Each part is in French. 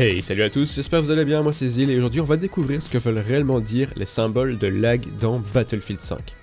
Hey, salut à tous, j'espère que vous allez bien, moi c'est Zil et aujourd'hui on va découvrir ce que veulent réellement dire les symboles de lag dans Battlefield 5.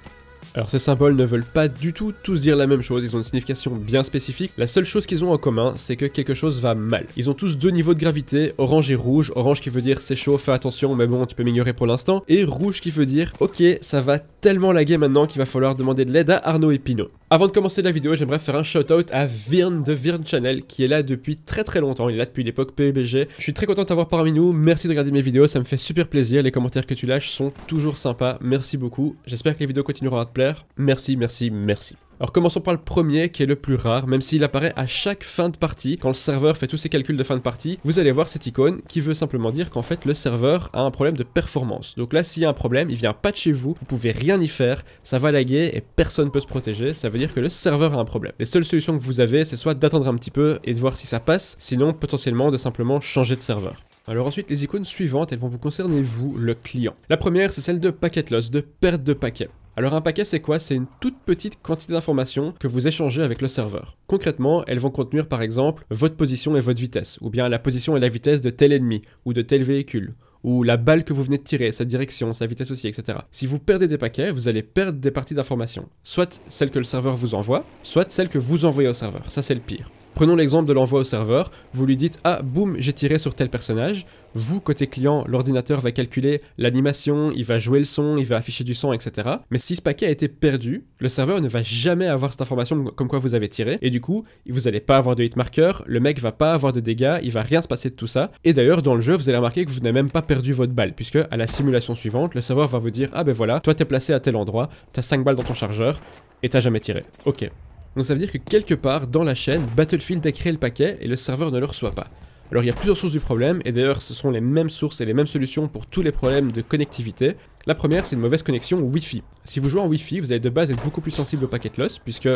Alors ces symboles ne veulent pas du tout tous dire la même chose, ils ont une signification bien spécifique. La seule chose qu'ils ont en commun, c'est que quelque chose va mal. Ils ont tous deux niveaux de gravité, orange et rouge. Orange qui veut dire c'est chaud, fais attention, mais bon, tu peux m'ignorer pour l'instant. Et rouge qui veut dire ok, ça va tellement laguer maintenant qu'il va falloir demander de l'aide à Arnaud et Pino. Avant de commencer la vidéo, j'aimerais faire un shout-out à Virne de Virne Channel qui est là depuis très très longtemps. Il est là depuis l'époque PUBG. E Je suis très content de t'avoir parmi nous. Merci de regarder mes vidéos, ça me fait super plaisir. Les commentaires que tu lâches sont toujours sympas. Merci beaucoup. J'espère que les vidéos continueront à te plaire Merci, merci, merci. Alors commençons par le premier qui est le plus rare, même s'il apparaît à chaque fin de partie, quand le serveur fait tous ses calculs de fin de partie, vous allez voir cette icône qui veut simplement dire qu'en fait le serveur a un problème de performance. Donc là s'il y a un problème, il vient pas de chez vous, vous pouvez rien y faire, ça va laguer et personne peut se protéger, ça veut dire que le serveur a un problème. Les seules solutions que vous avez c'est soit d'attendre un petit peu et de voir si ça passe, sinon potentiellement de simplement changer de serveur. Alors ensuite, les icônes suivantes, elles vont vous concerner vous, le client. La première, c'est celle de packet loss, de perte de paquets. Alors un paquet c'est quoi C'est une toute petite quantité d'informations que vous échangez avec le serveur. Concrètement, elles vont contenir par exemple votre position et votre vitesse, ou bien la position et la vitesse de tel ennemi, ou de tel véhicule, ou la balle que vous venez de tirer, sa direction, sa vitesse aussi, etc. Si vous perdez des paquets, vous allez perdre des parties d'informations, soit celles que le serveur vous envoie, soit celles que vous envoyez au serveur, ça c'est le pire. Prenons l'exemple de l'envoi au serveur, vous lui dites « Ah, boum, j'ai tiré sur tel personnage », vous, côté client, l'ordinateur va calculer l'animation, il va jouer le son, il va afficher du son, etc. Mais si ce paquet a été perdu, le serveur ne va jamais avoir cette information comme quoi vous avez tiré, et du coup, vous n'allez pas avoir de hitmarker, le mec va pas avoir de dégâts, il va rien se passer de tout ça. Et d'ailleurs, dans le jeu, vous allez remarquer que vous n'avez même pas perdu votre balle, puisque à la simulation suivante, le serveur va vous dire Ah ben voilà, toi t'es placé à tel endroit, t'as 5 balles dans ton chargeur, et t'as jamais tiré. Ok. Donc ça veut dire que quelque part dans la chaîne, Battlefield a créé le paquet et le serveur ne le reçoit pas. Alors il y a plusieurs sources du problème, et d'ailleurs ce sont les mêmes sources et les mêmes solutions pour tous les problèmes de connectivité. La première, c'est une mauvaise connexion Wi-Fi. Si vous jouez en Wi-Fi, vous allez de base être beaucoup plus sensible au packet loss, puisque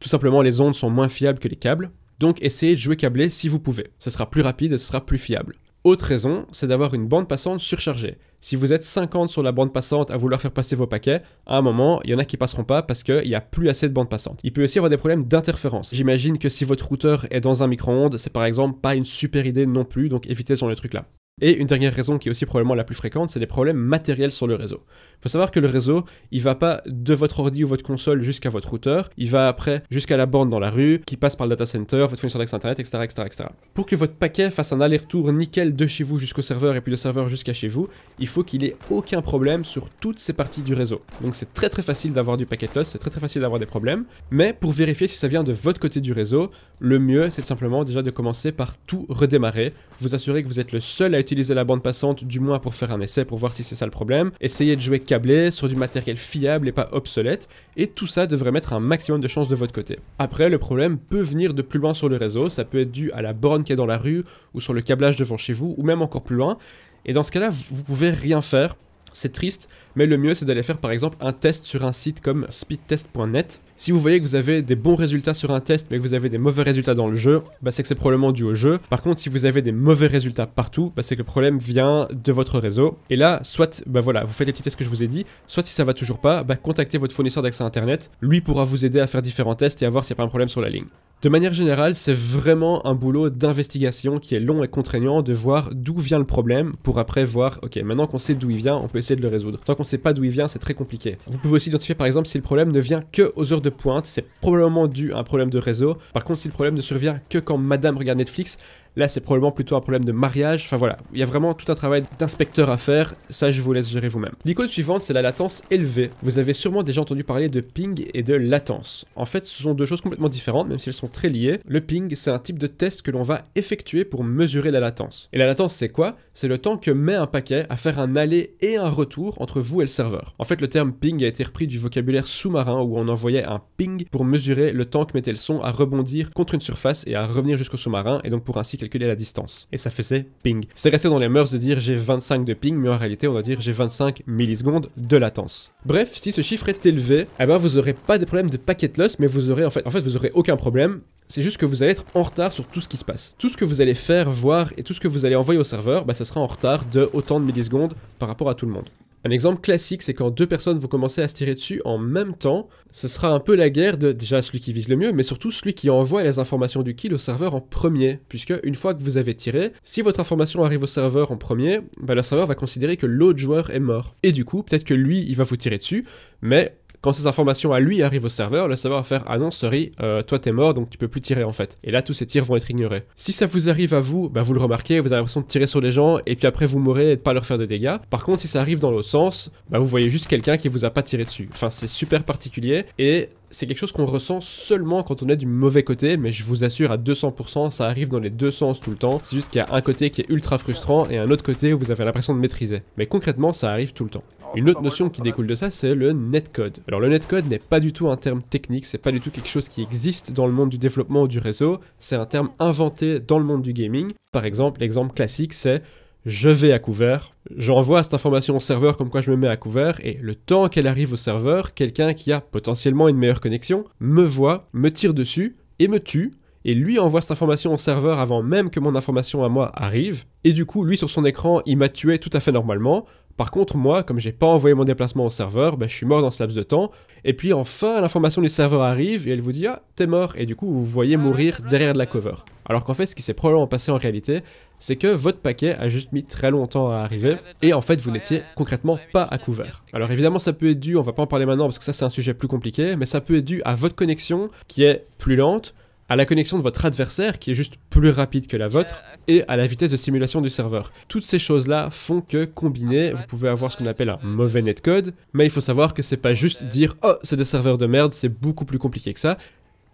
tout simplement les ondes sont moins fiables que les câbles. Donc essayez de jouer câblé si vous pouvez. Ce sera plus rapide et ce sera plus fiable. Autre raison, c'est d'avoir une bande passante surchargée. Si vous êtes 50 sur la bande passante à vouloir faire passer vos paquets, à un moment, il y en a qui passeront pas parce qu'il n'y a plus assez de bande passante. Il peut aussi y avoir des problèmes d'interférence. J'imagine que si votre routeur est dans un micro-ondes, c'est par exemple pas une super idée non plus, donc évitez ce genre de trucs là. Et une dernière raison qui est aussi probablement la plus fréquente, c'est les problèmes matériels sur le réseau faut savoir que le réseau, il va pas de votre ordi ou votre console jusqu'à votre routeur, il va après jusqu'à la bande dans la rue, qui passe par le data center, votre fournisseur d'accès internet, etc., etc., etc. Pour que votre paquet fasse un aller-retour nickel de chez vous jusqu'au serveur et puis le serveur jusqu'à chez vous, il faut qu'il ait aucun problème sur toutes ces parties du réseau. Donc c'est très très facile d'avoir du packet loss, c'est très très facile d'avoir des problèmes, mais pour vérifier si ça vient de votre côté du réseau, le mieux c'est simplement déjà de commencer par tout redémarrer, vous assurer que vous êtes le seul à utiliser la bande passante, du moins pour faire un essai, pour voir si c'est ça le problème, essayez de jouer quatre sur du matériel fiable et pas obsolète, et tout ça devrait mettre un maximum de chances de votre côté. Après, le problème peut venir de plus loin sur le réseau, ça peut être dû à la borne qui est dans la rue, ou sur le câblage devant chez vous, ou même encore plus loin, et dans ce cas-là, vous pouvez rien faire, c'est triste, mais le mieux c'est d'aller faire par exemple un test sur un site comme speedtest.net. Si vous voyez que vous avez des bons résultats sur un test mais que vous avez des mauvais résultats dans le jeu, bah c'est que c'est probablement dû au jeu. Par contre, si vous avez des mauvais résultats partout, bah c'est que le problème vient de votre réseau. Et là, soit bah voilà, vous faites les petits tests que je vous ai dit, soit si ça va toujours pas, bah contactez votre fournisseur d'accès internet, lui pourra vous aider à faire différents tests et à voir s'il n'y a pas un problème sur la ligne. De manière générale, c'est vraiment un boulot d'investigation qui est long et contraignant de voir d'où vient le problème pour après voir, ok, maintenant qu'on sait d'où il vient, on peut de le résoudre. Tant qu'on ne sait pas d'où il vient, c'est très compliqué. Vous pouvez aussi identifier par exemple si le problème ne vient que aux heures de pointe, c'est probablement dû à un problème de réseau. Par contre, si le problème ne survient que quand madame regarde Netflix, Là, c'est probablement plutôt un problème de mariage. Enfin voilà, il y a vraiment tout un travail d'inspecteur à faire. Ça, je vous laisse gérer vous-même. L'icône suivante, c'est la latence élevée. Vous avez sûrement déjà entendu parler de ping et de latence. En fait, ce sont deux choses complètement différentes, même si elles sont très liées. Le ping, c'est un type de test que l'on va effectuer pour mesurer la latence. Et la latence, c'est quoi C'est le temps que met un paquet à faire un aller et un retour entre vous et le serveur. En fait, le terme ping a été repris du vocabulaire sous-marin où on envoyait un ping pour mesurer le temps que mettait le son à rebondir contre une surface et à revenir jusqu'au sous-marin, et donc pour ainsi calculer la distance. Et ça faisait ping. C'est resté dans les mœurs de dire j'ai 25 de ping, mais en réalité, on va dire j'ai 25 millisecondes de latence. Bref, si ce chiffre est élevé, eh ben vous aurez pas de problème de packet loss, mais vous aurez en fait, en fait, vous aurez aucun problème. C'est juste que vous allez être en retard sur tout ce qui se passe. Tout ce que vous allez faire, voir et tout ce que vous allez envoyer au serveur, bah, ça sera en retard de autant de millisecondes par rapport à tout le monde. Un exemple classique, c'est quand deux personnes vont commencer à se tirer dessus en même temps, ce sera un peu la guerre de déjà celui qui vise le mieux, mais surtout celui qui envoie les informations du kill au serveur en premier, puisque une fois que vous avez tiré, si votre information arrive au serveur en premier, bah, le serveur va considérer que l'autre joueur est mort. Et du coup, peut-être que lui, il va vous tirer dessus, mais quand ces informations à lui arrivent au serveur, le serveur va faire Ah non, sorry, euh, toi t'es mort, donc tu peux plus tirer en fait. Et là, tous ces tirs vont être ignorés. Si ça vous arrive à vous, bah, vous le remarquez, vous avez l'impression de tirer sur les gens, et puis après vous mourrez et de pas leur faire de dégâts. Par contre, si ça arrive dans l'autre sens, bah, vous voyez juste quelqu'un qui vous a pas tiré dessus. Enfin, c'est super particulier, et c'est quelque chose qu'on ressent seulement quand on est du mauvais côté, mais je vous assure à 200%, ça arrive dans les deux sens tout le temps. C'est juste qu'il y a un côté qui est ultra frustrant et un autre côté où vous avez l'impression de maîtriser. Mais concrètement, ça arrive tout le temps. Une autre notion qui découle de ça, c'est le netcode. Alors le netcode n'est pas du tout un terme technique, c'est pas du tout quelque chose qui existe dans le monde du développement ou du réseau, c'est un terme inventé dans le monde du gaming. Par exemple, l'exemple classique, c'est je vais à couvert, j'envoie cette information au serveur comme quoi je me mets à couvert, et le temps qu'elle arrive au serveur, quelqu'un qui a potentiellement une meilleure connexion me voit, me tire dessus et me tue, et lui envoie cette information au serveur avant même que mon information à moi arrive, et du coup, lui sur son écran, il m'a tué tout à fait normalement. Par contre, moi, comme j'ai pas envoyé mon déplacement au serveur, ben, je suis mort dans ce laps de temps. Et puis enfin, l'information du serveur arrive et elle vous dit Ah, t'es mort. Et du coup, vous voyez ah mourir derrière de la cover. Alors qu'en fait, ce qui s'est probablement passé en réalité, c'est que votre paquet a juste mis très longtemps à arriver et en fait vous n'étiez concrètement pas à couvert. Alors évidemment ça peut être dû, on va pas en parler maintenant parce que ça c'est un sujet plus compliqué, mais ça peut être dû à votre connexion qui est plus lente, à la connexion de votre adversaire qui est juste plus rapide que la vôtre et à la vitesse de simulation du serveur. Toutes ces choses-là font que combinées, vous pouvez avoir ce qu'on appelle un mauvais netcode, mais il faut savoir que c'est pas juste dire "Oh, c'est des serveurs de merde", c'est beaucoup plus compliqué que ça.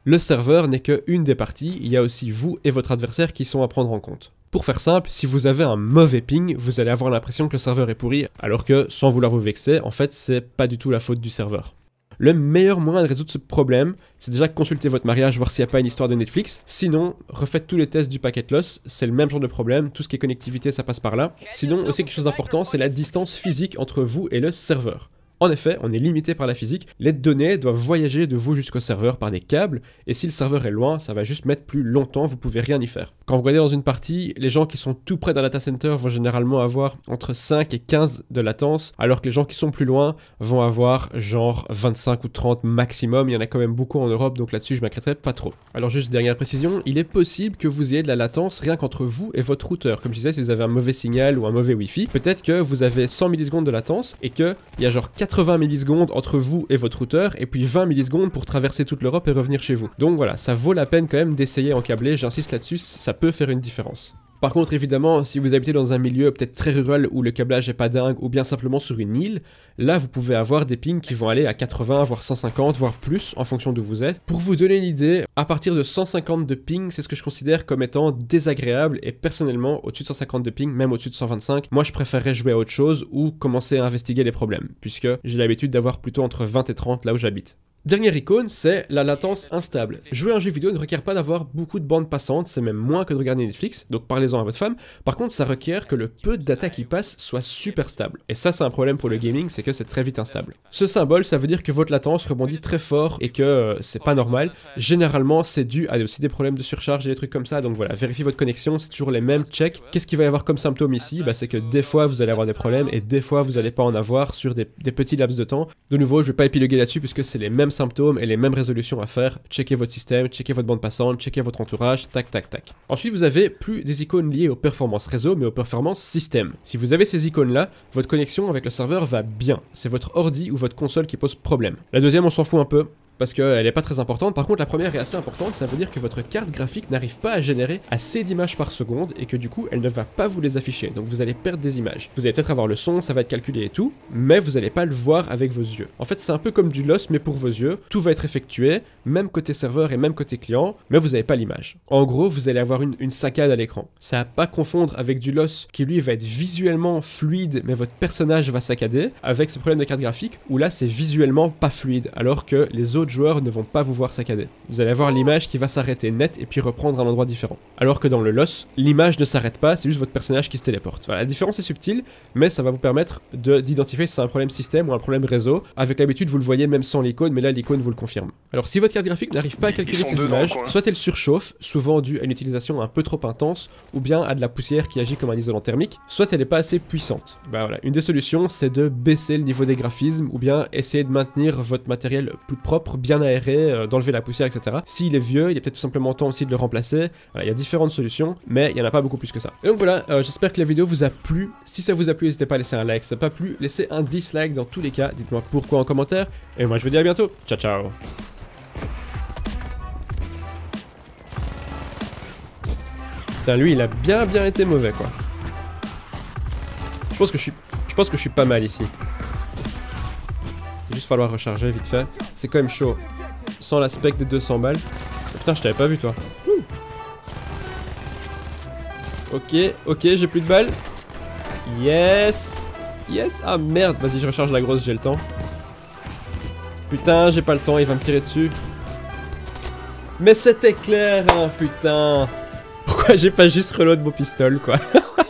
Le serveur n'est qu'une des parties, il y a aussi vous et votre adversaire qui sont à prendre en compte. Pour faire simple, si vous avez un mauvais ping, vous allez avoir l'impression que le serveur est pourri, alors que, sans vouloir vous vexer, en fait c'est pas du tout la faute du serveur. Le meilleur moyen de résoudre ce problème, c'est déjà consulter votre mariage, voir s'il n'y a pas une histoire de Netflix. Sinon, refaites tous les tests du packet loss, c'est le même genre de problème, tout ce qui est connectivité, ça passe par là. Sinon, aussi quelque chose d'important, c'est la distance physique entre vous et le serveur. En effet, on est limité par la physique, les données doivent voyager de vous jusqu'au serveur par des câbles, et si le serveur est loin, ça va juste mettre plus longtemps, vous pouvez rien y faire. Quand vous regardez dans une partie, les gens qui sont tout près d'un data center vont généralement avoir entre 5 et 15 de latence, alors que les gens qui sont plus loin vont avoir genre 25 ou 30 maximum, il y en a quand même beaucoup en Europe, donc là-dessus je m'inquiéterai pas trop. Alors juste dernière précision, il est possible que vous ayez de la latence rien qu'entre vous et votre routeur, comme je disais, si vous avez un mauvais signal ou un mauvais wifi, peut-être que vous avez 100 millisecondes de latence et qu'il y a genre 4 80 millisecondes entre vous et votre routeur, et puis 20 millisecondes pour traverser toute l'Europe et revenir chez vous. Donc voilà, ça vaut la peine quand même d'essayer en câblé, j'insiste là-dessus, ça peut faire une différence. Par contre, évidemment, si vous habitez dans un milieu peut-être très rural où le câblage n'est pas dingue ou bien simplement sur une île, là vous pouvez avoir des pings qui vont aller à 80, voire 150, voire plus en fonction d'où vous êtes. Pour vous donner une idée, à partir de 150 de ping, c'est ce que je considère comme étant désagréable et personnellement, au-dessus de 150 de ping, même au-dessus de 125, moi je préférerais jouer à autre chose ou commencer à investiguer les problèmes puisque j'ai l'habitude d'avoir plutôt entre 20 et 30 là où j'habite. Dernière icône, c'est la latence instable. Jouer un jeu vidéo ne requiert pas d'avoir beaucoup de bandes passantes, c'est même moins que de regarder Netflix, donc parlez-en à votre femme. Par contre, ça requiert que le peu de data qui passe soit super stable. Et ça, c'est un problème pour le gaming, c'est que c'est très vite instable. Ce symbole, ça veut dire que votre latence rebondit très fort et que euh, c'est pas normal. Généralement, c'est dû à aussi des problèmes de surcharge et des trucs comme ça, donc voilà, vérifiez votre connexion, c'est toujours les mêmes checks. Qu'est-ce qu'il va y avoir comme symptôme ici bah, C'est que des fois, vous allez avoir des problèmes et des fois, vous n'allez pas en avoir sur des, petits laps de temps. De nouveau, je vais pas épiloguer là-dessus puisque c'est les mêmes symptômes et les mêmes résolutions à faire, checkez votre système, checkez votre bande passante, checkez votre entourage, tac tac tac. Ensuite vous avez plus des icônes liées aux performances réseau mais aux performances système. Si vous avez ces icônes là, votre connexion avec le serveur va bien, c'est votre ordi ou votre console qui pose problème. La deuxième on s'en fout un peu, parce qu'elle n'est pas très importante. Par contre, la première est assez importante, ça veut dire que votre carte graphique n'arrive pas à générer assez d'images par seconde et que du coup, elle ne va pas vous les afficher. Donc vous allez perdre des images. Vous allez peut-être avoir le son, ça va être calculé et tout, mais vous n'allez pas le voir avec vos yeux. En fait, c'est un peu comme du loss, mais pour vos yeux. Tout va être effectué, même côté serveur et même côté client, mais vous n'avez pas l'image. En gros, vous allez avoir une, saccade à l'écran. Ça va pas confondre avec du loss qui lui va être visuellement fluide, mais votre personnage va saccader, avec ce problème de carte graphique où là c'est visuellement pas fluide, alors que les autres joueurs ne vont pas vous voir saccader. Vous allez avoir l'image qui va s'arrêter net et puis reprendre un endroit différent. Alors que dans le loss, l'image ne s'arrête pas, c'est juste votre personnage qui se téléporte. la différence est subtile, mais ça va vous permettre d'identifier si c'est un problème système ou un problème réseau. Avec l'habitude, vous le voyez même sans l'icône, mais là l'icône vous le confirme. Alors si votre carte graphique n'arrive pas à calculer ces images, soit elle surchauffe, souvent due à une utilisation un peu trop intense, ou bien à de la poussière qui agit comme un isolant thermique, soit elle n'est pas assez puissante. Bah voilà, une des solutions c'est de baisser le niveau des graphismes, ou bien essayer de maintenir votre matériel plus propre, bien aéré, euh, d'enlever la poussière, etc. S'il est vieux, il y a peut-être tout simplement temps aussi de le remplacer. il y a différentes solutions, mais il n'y en a pas beaucoup plus que ça. Et donc voilà, euh, j'espère que la vidéo vous a plu. Si ça vous a plu, n'hésitez pas à laisser un like. Si ça n'a pas plu, laissez un dislike dans tous les cas. Dites-moi pourquoi en commentaire. Et moi, je vous dis à bientôt. Ciao, ciao Putain, lui, il a bien bien été mauvais, quoi. Je pense que je suis... Je pense que je suis pas mal ici juste falloir recharger vite fait. C'est quand même chaud. Sans l'aspect des 200 balles. putain, je t'avais pas vu, toi. Ok, ok, j'ai plus de balles. Yes Yes Ah merde, vas-y, je recharge la grosse, j'ai le temps. Putain, j'ai pas le temps, il va me tirer dessus. Mais c'était clair, hein, putain Pourquoi j'ai pas juste reload mon pistol, quoi